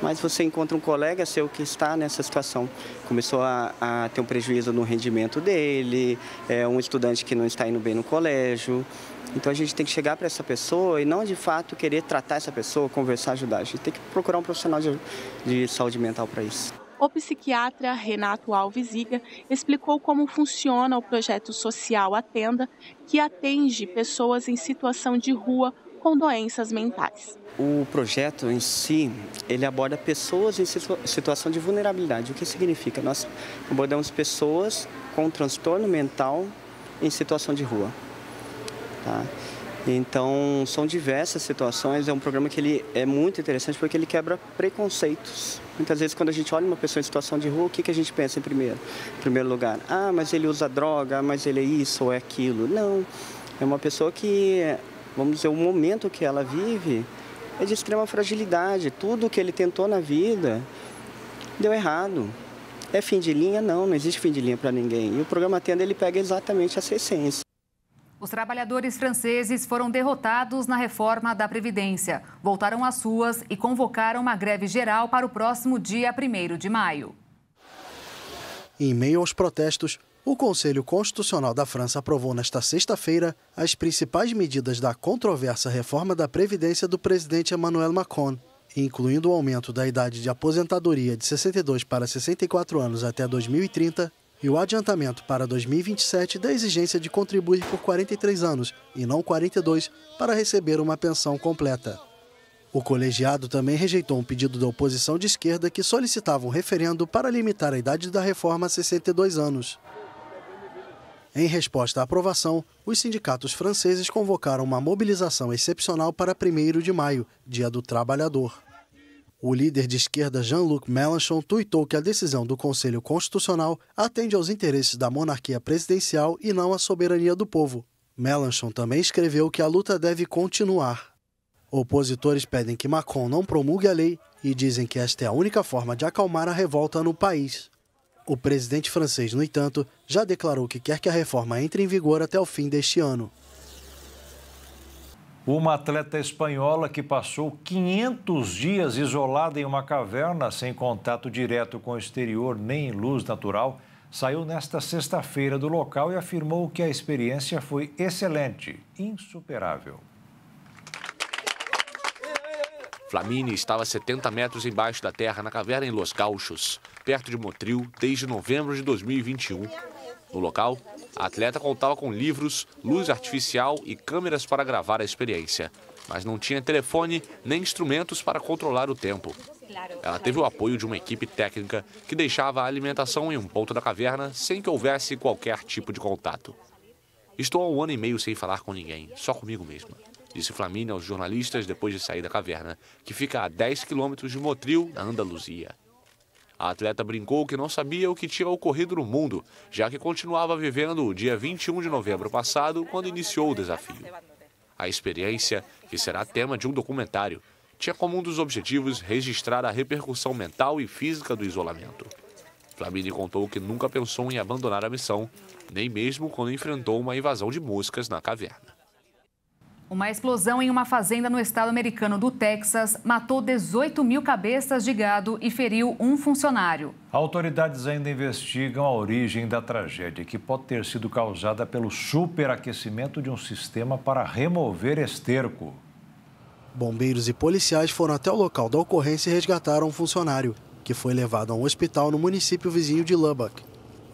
mas você encontra um colega seu que está nessa situação. Começou a, a ter um prejuízo no rendimento dele, é um estudante que não está indo bem no colégio. Então a gente tem que chegar para essa pessoa e não de fato querer tratar essa pessoa, conversar, ajudar. A gente tem que procurar um profissional de, de saúde mental para isso. O psiquiatra Renato Alves explicou como funciona o projeto social Atenda, que atende pessoas em situação de rua com doenças mentais. O projeto em si, ele aborda pessoas em situação de vulnerabilidade. O que significa? Nós abordamos pessoas com transtorno mental em situação de rua. Tá? Então, são diversas situações. É um programa que ele é muito interessante porque ele quebra preconceitos. Muitas vezes, quando a gente olha uma pessoa em situação de rua, o que, que a gente pensa em primeiro, em primeiro lugar? Ah, mas ele usa droga, mas ele é isso ou é aquilo. Não. É uma pessoa que vamos dizer, o momento que ela vive é de extrema fragilidade. Tudo que ele tentou na vida deu errado. É fim de linha? Não, não existe fim de linha para ninguém. E o programa Tenda ele pega exatamente essa essência. Os trabalhadores franceses foram derrotados na reforma da Previdência. Voltaram às ruas e convocaram uma greve geral para o próximo dia 1 de maio. Em meio aos protestos, o Conselho Constitucional da França aprovou nesta sexta-feira as principais medidas da controversa reforma da Previdência do presidente Emmanuel Macron, incluindo o aumento da idade de aposentadoria de 62 para 64 anos até 2030 e o adiantamento para 2027 da exigência de contribuir por 43 anos e não 42 para receber uma pensão completa. O colegiado também rejeitou um pedido da oposição de esquerda que solicitava um referendo para limitar a idade da reforma a 62 anos. Em resposta à aprovação, os sindicatos franceses convocaram uma mobilização excepcional para 1 de maio, Dia do Trabalhador. O líder de esquerda Jean-Luc Mélenchon tuitou que a decisão do Conselho Constitucional atende aos interesses da monarquia presidencial e não à soberania do povo. Mélenchon também escreveu que a luta deve continuar. Opositores pedem que Macron não promulgue a lei e dizem que esta é a única forma de acalmar a revolta no país. O presidente francês, no entanto, já declarou que quer que a reforma entre em vigor até o fim deste ano. Uma atleta espanhola que passou 500 dias isolada em uma caverna, sem contato direto com o exterior nem luz natural, saiu nesta sexta-feira do local e afirmou que a experiência foi excelente, insuperável. Flamini estava a 70 metros embaixo da terra na caverna em Los Gauchos, perto de Motril, desde novembro de 2021. No local, a atleta contava com livros, luz artificial e câmeras para gravar a experiência, mas não tinha telefone nem instrumentos para controlar o tempo. Ela teve o apoio de uma equipe técnica que deixava a alimentação em um ponto da caverna sem que houvesse qualquer tipo de contato. Estou há um ano e meio sem falar com ninguém, só comigo mesma disse Flamini aos jornalistas depois de sair da caverna, que fica a 10 quilômetros de Motril, na Andaluzia. A atleta brincou que não sabia o que tinha ocorrido no mundo, já que continuava vivendo o dia 21 de novembro passado, quando iniciou o desafio. A experiência, que será tema de um documentário, tinha como um dos objetivos registrar a repercussão mental e física do isolamento. Flamini contou que nunca pensou em abandonar a missão, nem mesmo quando enfrentou uma invasão de moscas na caverna. Uma explosão em uma fazenda no estado americano do Texas matou 18 mil cabeças de gado e feriu um funcionário. Autoridades ainda investigam a origem da tragédia, que pode ter sido causada pelo superaquecimento de um sistema para remover esterco. Bombeiros e policiais foram até o local da ocorrência e resgataram um funcionário, que foi levado a um hospital no município vizinho de Lubbock.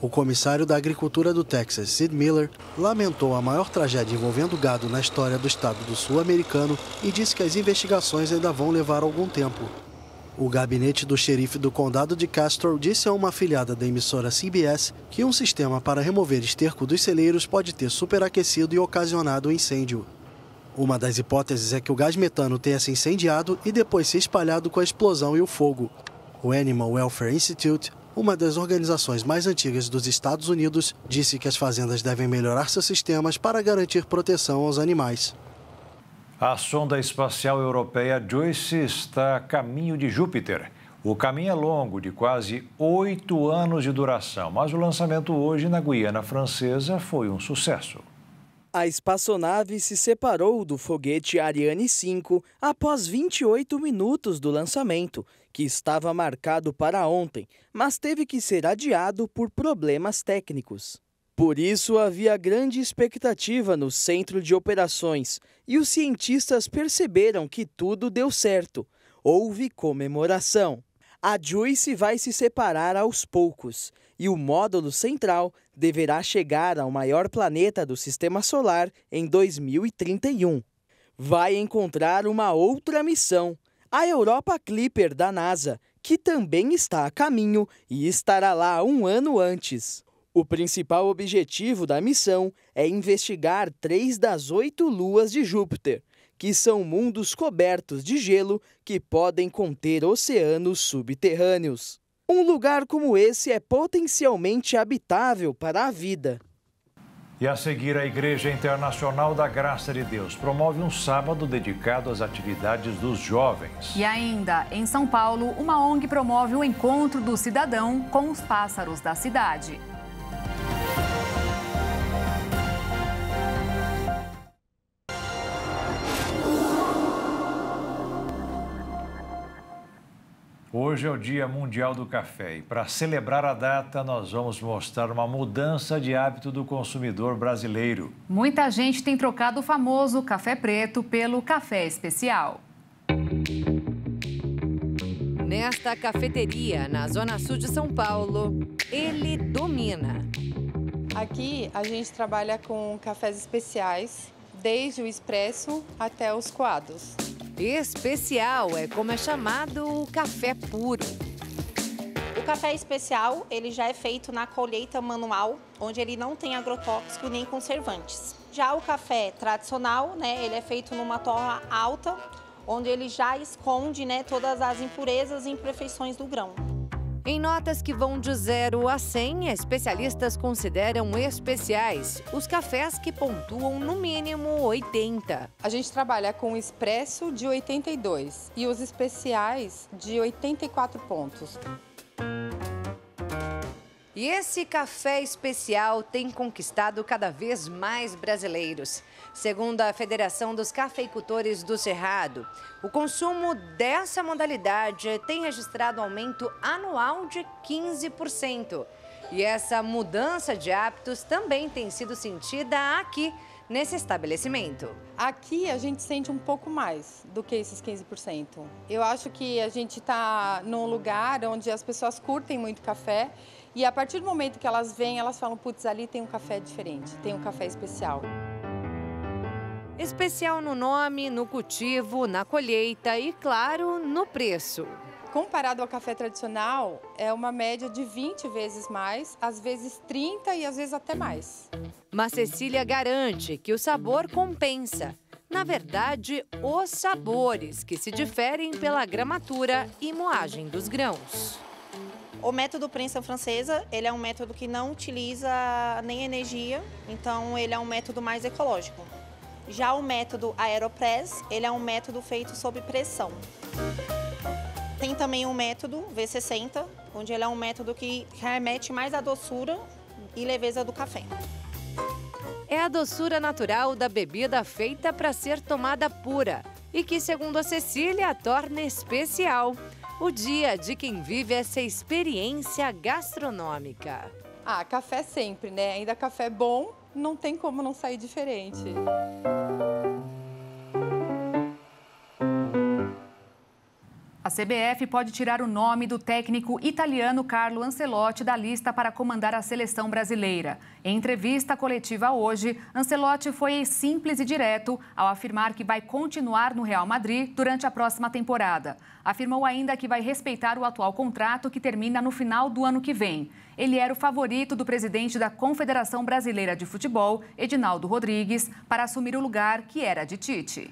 O comissário da Agricultura do Texas, Sid Miller, lamentou a maior tragédia envolvendo gado na história do estado do sul-americano e disse que as investigações ainda vão levar algum tempo. O gabinete do xerife do condado de Castro disse a uma afiliada da emissora CBS que um sistema para remover esterco dos celeiros pode ter superaquecido e ocasionado o um incêndio. Uma das hipóteses é que o gás metano tenha se incendiado e depois se espalhado com a explosão e o fogo. O Animal Welfare Institute uma das organizações mais antigas dos Estados Unidos disse que as fazendas devem melhorar seus sistemas para garantir proteção aos animais. A sonda espacial europeia Joyce está a caminho de Júpiter. O caminho é longo, de quase oito anos de duração, mas o lançamento hoje na Guiana Francesa foi um sucesso. A espaçonave se separou do foguete Ariane 5 após 28 minutos do lançamento, que estava marcado para ontem, mas teve que ser adiado por problemas técnicos. Por isso, havia grande expectativa no centro de operações e os cientistas perceberam que tudo deu certo. Houve comemoração. A Juice vai se separar aos poucos e o módulo central deverá chegar ao maior planeta do sistema solar em 2031. Vai encontrar uma outra missão, a Europa Clipper da NASA, que também está a caminho e estará lá um ano antes. O principal objetivo da missão é investigar três das oito luas de Júpiter, que são mundos cobertos de gelo que podem conter oceanos subterrâneos. Um lugar como esse é potencialmente habitável para a vida. E a seguir, a Igreja Internacional da Graça de Deus promove um sábado dedicado às atividades dos jovens. E ainda, em São Paulo, uma ONG promove o encontro do cidadão com os pássaros da cidade. Hoje é o Dia Mundial do Café e para celebrar a data, nós vamos mostrar uma mudança de hábito do consumidor brasileiro. Muita gente tem trocado o famoso café preto pelo café especial. Nesta cafeteria, na zona sul de São Paulo, ele domina. Aqui a gente trabalha com cafés especiais, desde o expresso até os coados especial, é como é chamado o café puro. O café especial, ele já é feito na colheita manual, onde ele não tem agrotóxico nem conservantes. Já o café tradicional, né, ele é feito numa torra alta, onde ele já esconde, né, todas as impurezas e imperfeições do grão. Em notas que vão de 0 a 100, especialistas consideram especiais os cafés que pontuam no mínimo 80. A gente trabalha com o expresso de 82 e os especiais de 84 pontos. E esse café especial tem conquistado cada vez mais brasileiros. Segundo a Federação dos Cafeicultores do Cerrado, o consumo dessa modalidade tem registrado aumento anual de 15%. E essa mudança de hábitos também tem sido sentida aqui nesse estabelecimento. Aqui a gente sente um pouco mais do que esses 15%. Eu acho que a gente está num lugar onde as pessoas curtem muito café e a partir do momento que elas vêm, elas falam, putz, ali tem um café diferente, tem um café especial. Especial no nome, no cultivo, na colheita e, claro, no preço. Comparado ao café tradicional, é uma média de 20 vezes mais, às vezes 30 e às vezes até mais. Mas Cecília garante que o sabor compensa. Na verdade, os sabores que se diferem pela gramatura e moagem dos grãos. O método prensa francesa, ele é um método que não utiliza nem energia, então ele é um método mais ecológico. Já o método Aeropress, ele é um método feito sob pressão. Tem também um método V60, onde ele é um método que remete mais à doçura e leveza do café. É a doçura natural da bebida feita para ser tomada pura e que, segundo a Cecília, a torna especial o dia de quem vive essa experiência gastronômica. Ah, café sempre, né? Ainda café bom, não tem como não sair diferente. A CBF pode tirar o nome do técnico italiano Carlo Ancelotti da lista para comandar a seleção brasileira. Em entrevista coletiva hoje, Ancelotti foi simples e direto ao afirmar que vai continuar no Real Madrid durante a próxima temporada. Afirmou ainda que vai respeitar o atual contrato que termina no final do ano que vem. Ele era o favorito do presidente da Confederação Brasileira de Futebol, Edinaldo Rodrigues, para assumir o lugar que era de Tite.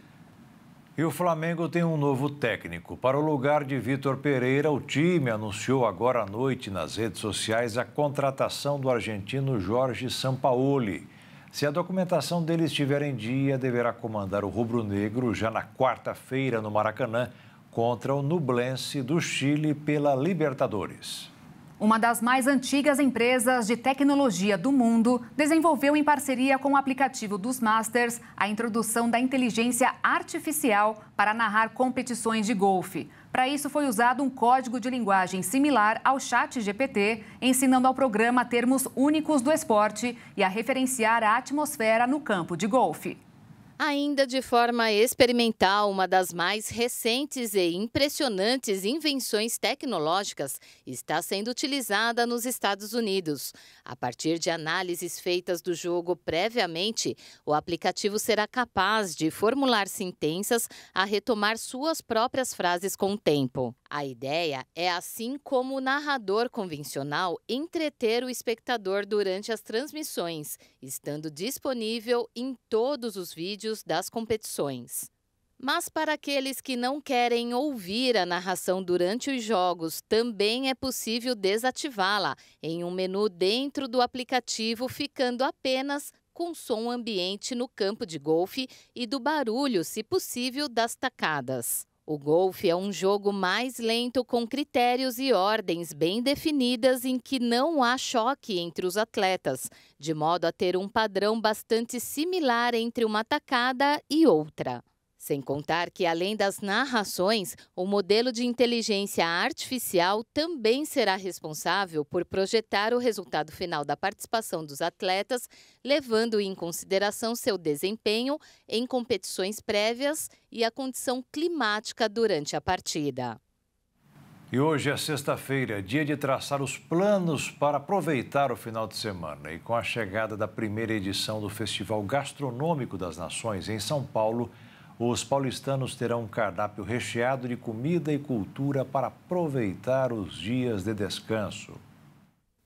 E o Flamengo tem um novo técnico. Para o lugar de Vitor Pereira, o time anunciou agora à noite nas redes sociais a contratação do argentino Jorge Sampaoli. Se a documentação dele estiver em dia, deverá comandar o rubro-negro já na quarta-feira no Maracanã contra o Nublense do Chile pela Libertadores. Uma das mais antigas empresas de tecnologia do mundo desenvolveu em parceria com o aplicativo dos Masters a introdução da inteligência artificial para narrar competições de golfe. Para isso foi usado um código de linguagem similar ao Chat GPT, ensinando ao programa termos únicos do esporte e a referenciar a atmosfera no campo de golfe. Ainda de forma experimental, uma das mais recentes e impressionantes invenções tecnológicas está sendo utilizada nos Estados Unidos. A partir de análises feitas do jogo previamente, o aplicativo será capaz de formular sentenças a retomar suas próprias frases com o tempo. A ideia é, assim como o narrador convencional, entreter o espectador durante as transmissões, estando disponível em todos os vídeos vídeos das competições. Mas para aqueles que não querem ouvir a narração durante os jogos, também é possível desativá-la em um menu dentro do aplicativo, ficando apenas com som ambiente no campo de golfe e do barulho, se possível, das tacadas. O golfe é um jogo mais lento com critérios e ordens bem definidas em que não há choque entre os atletas, de modo a ter um padrão bastante similar entre uma tacada e outra. Sem contar que, além das narrações, o modelo de inteligência artificial também será responsável por projetar o resultado final da participação dos atletas, levando em consideração seu desempenho em competições prévias e a condição climática durante a partida. E hoje é sexta-feira, é dia de traçar os planos para aproveitar o final de semana. E com a chegada da primeira edição do Festival Gastronômico das Nações em São Paulo, os paulistanos terão um cardápio recheado de comida e cultura para aproveitar os dias de descanso.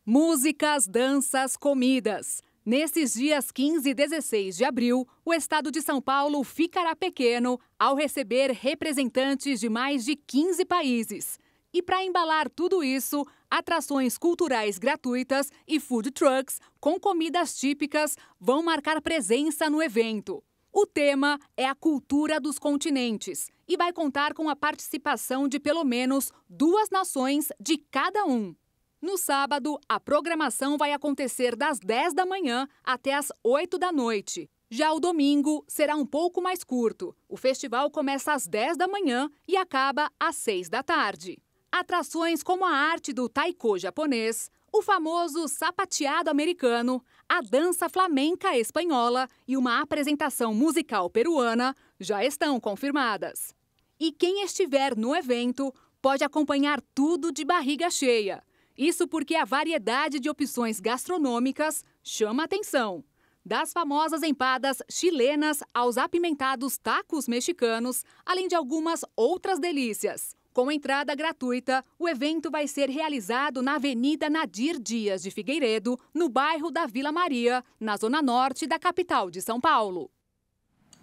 Músicas, danças, comidas. Nesses dias 15 e 16 de abril, o estado de São Paulo ficará pequeno ao receber representantes de mais de 15 países. E para embalar tudo isso, atrações culturais gratuitas e food trucks com comidas típicas vão marcar presença no evento. O tema é a cultura dos continentes e vai contar com a participação de pelo menos duas nações de cada um. No sábado, a programação vai acontecer das 10 da manhã até as 8 da noite. Já o domingo será um pouco mais curto. O festival começa às 10 da manhã e acaba às 6 da tarde. Atrações como a arte do taiko japonês, o famoso sapateado americano, a dança flamenca espanhola e uma apresentação musical peruana já estão confirmadas. E quem estiver no evento pode acompanhar tudo de barriga cheia. Isso porque a variedade de opções gastronômicas chama atenção. Das famosas empadas chilenas aos apimentados tacos mexicanos, além de algumas outras delícias. Com entrada gratuita, o evento vai ser realizado na Avenida Nadir Dias de Figueiredo, no bairro da Vila Maria, na zona norte da capital de São Paulo.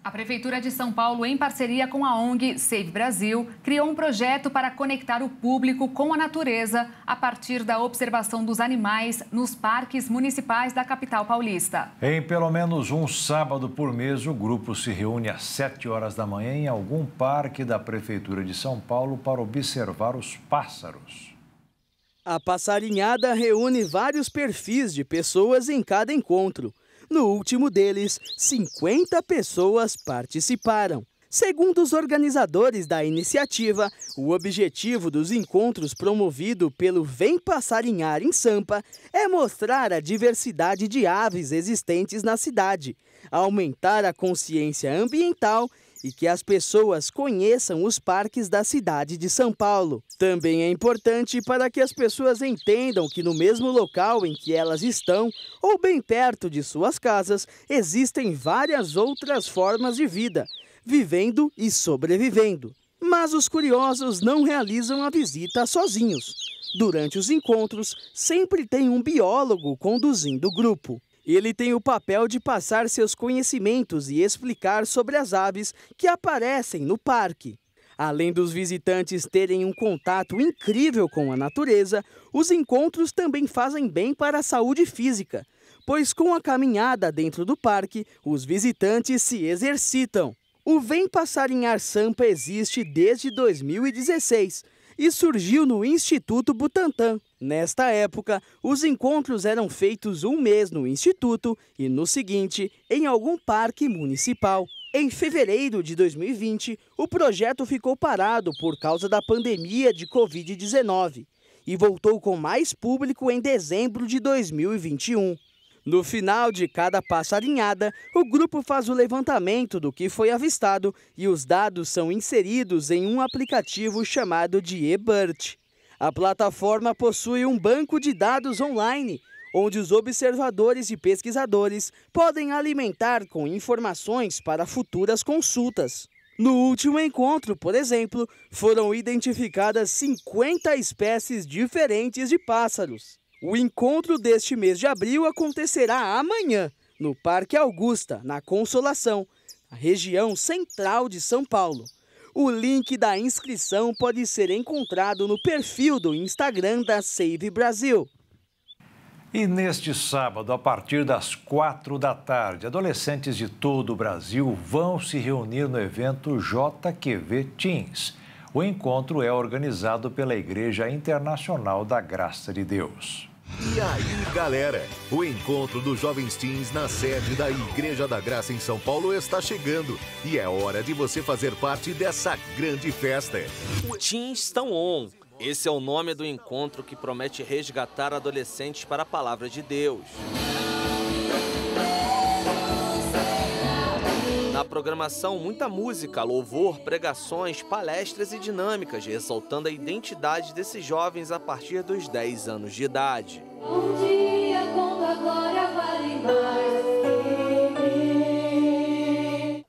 A Prefeitura de São Paulo, em parceria com a ONG Save Brasil, criou um projeto para conectar o público com a natureza a partir da observação dos animais nos parques municipais da capital paulista. Em pelo menos um sábado por mês, o grupo se reúne às 7 horas da manhã em algum parque da Prefeitura de São Paulo para observar os pássaros. A passarinhada reúne vários perfis de pessoas em cada encontro. No último deles, 50 pessoas participaram. Segundo os organizadores da iniciativa, o objetivo dos encontros promovido pelo Vem Passarinhar em Sampa é mostrar a diversidade de aves existentes na cidade, aumentar a consciência ambiental e que as pessoas conheçam os parques da cidade de São Paulo. Também é importante para que as pessoas entendam que no mesmo local em que elas estão, ou bem perto de suas casas, existem várias outras formas de vida, vivendo e sobrevivendo. Mas os curiosos não realizam a visita sozinhos. Durante os encontros, sempre tem um biólogo conduzindo o grupo. Ele tem o papel de passar seus conhecimentos e explicar sobre as aves que aparecem no parque. Além dos visitantes terem um contato incrível com a natureza, os encontros também fazem bem para a saúde física, pois com a caminhada dentro do parque, os visitantes se exercitam. O Vem Passarinhar Sampa existe desde 2016 e surgiu no Instituto Butantan. Nesta época, os encontros eram feitos um mês no Instituto e no seguinte em algum parque municipal. Em fevereiro de 2020, o projeto ficou parado por causa da pandemia de Covid-19 e voltou com mais público em dezembro de 2021. No final de cada passarinhada, o grupo faz o levantamento do que foi avistado e os dados são inseridos em um aplicativo chamado de eBird. A plataforma possui um banco de dados online, onde os observadores e pesquisadores podem alimentar com informações para futuras consultas. No último encontro, por exemplo, foram identificadas 50 espécies diferentes de pássaros. O encontro deste mês de abril acontecerá amanhã, no Parque Augusta, na Consolação, região central de São Paulo. O link da inscrição pode ser encontrado no perfil do Instagram da Save Brasil. E neste sábado, a partir das quatro da tarde, adolescentes de todo o Brasil vão se reunir no evento JQV Teens. O encontro é organizado pela Igreja Internacional da Graça de Deus. E aí, galera? O encontro dos Jovens Teens na sede da Igreja da Graça em São Paulo está chegando e é hora de você fazer parte dessa grande festa. Teens estão on. Esse é o nome do encontro que promete resgatar adolescentes para a palavra de Deus. Na programação, muita música, louvor, pregações, palestras e dinâmicas, ressaltando a identidade desses jovens a partir dos 10 anos de idade.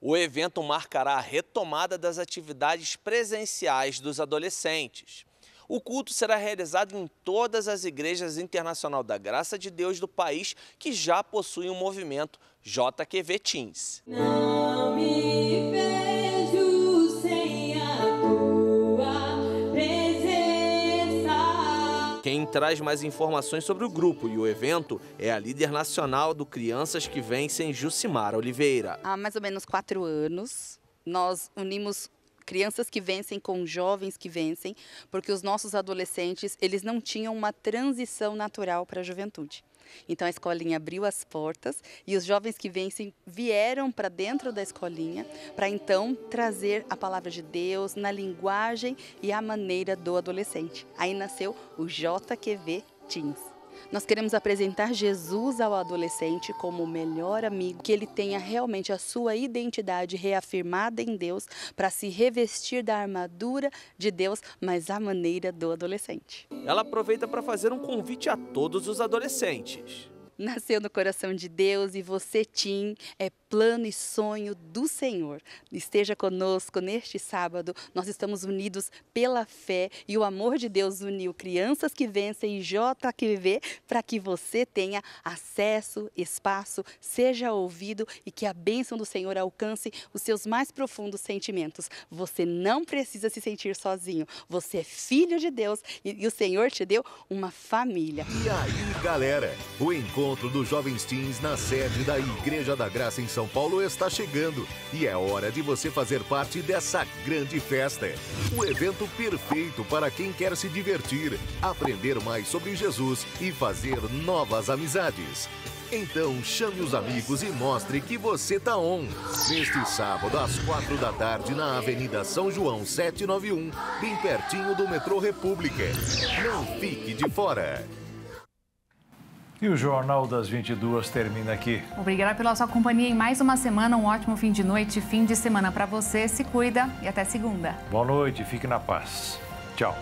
o evento marcará a retomada das atividades presenciais dos adolescentes. O culto será realizado em todas as igrejas internacional da Graça de Deus do país que já possuem um movimento JQV Teams. Não me vejo sem a tua presença. Quem traz mais informações sobre o grupo e o evento é a líder nacional do Crianças que Vencem, Jucimar Oliveira. Há mais ou menos quatro anos, nós unimos crianças que vencem com jovens que vencem, porque os nossos adolescentes, eles não tinham uma transição natural para a juventude. Então a escolinha abriu as portas e os jovens que vencem vieram para dentro da escolinha para então trazer a palavra de Deus na linguagem e a maneira do adolescente. Aí nasceu o JQV Teens. Nós queremos apresentar Jesus ao adolescente como o melhor amigo, que ele tenha realmente a sua identidade reafirmada em Deus para se revestir da armadura de Deus, mas à maneira do adolescente. Ela aproveita para fazer um convite a todos os adolescentes nasceu no coração de Deus e você, Tim, é plano e sonho do Senhor. Esteja conosco neste sábado. Nós estamos unidos pela fé e o amor de Deus uniu crianças que vencem e JQV para que você tenha acesso, espaço, seja ouvido e que a bênção do Senhor alcance os seus mais profundos sentimentos. Você não precisa se sentir sozinho. Você é filho de Deus e, e o Senhor te deu uma família. E aí, galera? O encontro encontro dos Jovens Teens na sede da Igreja da Graça em São Paulo está chegando e é hora de você fazer parte dessa grande festa. O evento perfeito para quem quer se divertir, aprender mais sobre Jesus e fazer novas amizades. Então chame os amigos e mostre que você tá on. Neste sábado, às quatro da tarde, na Avenida São João 791, bem pertinho do metrô República. Não fique de fora! E o Jornal das 22 termina aqui. Obrigada pela sua companhia em mais uma semana. Um ótimo fim de noite, fim de semana para você. Se cuida e até segunda. Boa noite, fique na paz. Tchau.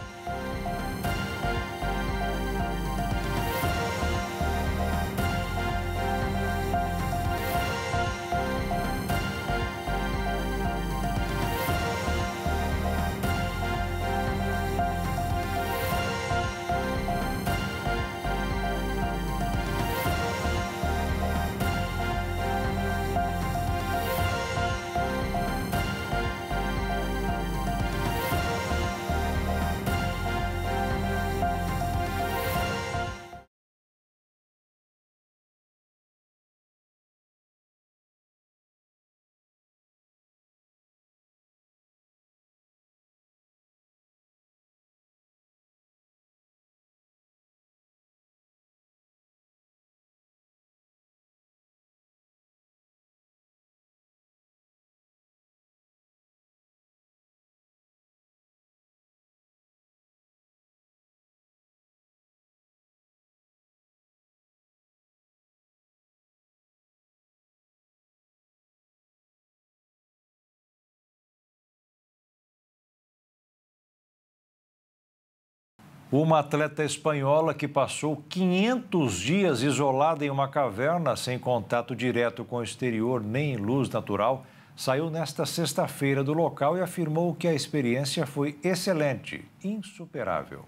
uma atleta espanhola que passou 500 dias isolada em uma caverna, sem contato direto com o exterior nem luz natural, saiu nesta sexta-feira do local e afirmou que a experiência foi excelente, insuperável.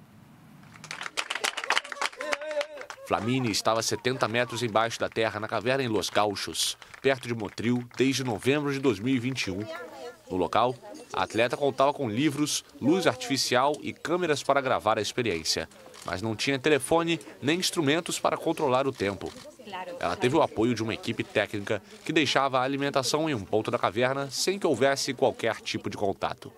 Flamini estava a 70 metros embaixo da terra na caverna em Los Gauchos, perto de Motril, desde novembro de 2021. No local, a atleta contava com livros, luz artificial e câmeras para gravar a experiência, mas não tinha telefone nem instrumentos para controlar o tempo. Ela teve o apoio de uma equipe técnica que deixava a alimentação em um ponto da caverna sem que houvesse qualquer tipo de contato.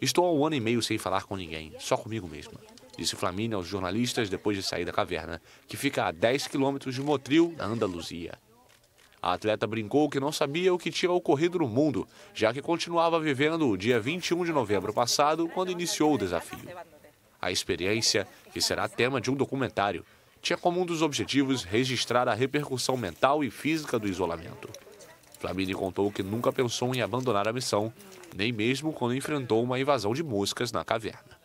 Estou há um ano e meio sem falar com ninguém, só comigo mesma, disse Flamínia aos jornalistas depois de sair da caverna, que fica a 10 quilômetros de Motril, na Andaluzia. A atleta brincou que não sabia o que tinha ocorrido no mundo, já que continuava vivendo o dia 21 de novembro passado, quando iniciou o desafio. A experiência, que será tema de um documentário, tinha como um dos objetivos registrar a repercussão mental e física do isolamento. Flamini contou que nunca pensou em abandonar a missão, nem mesmo quando enfrentou uma invasão de moscas na caverna.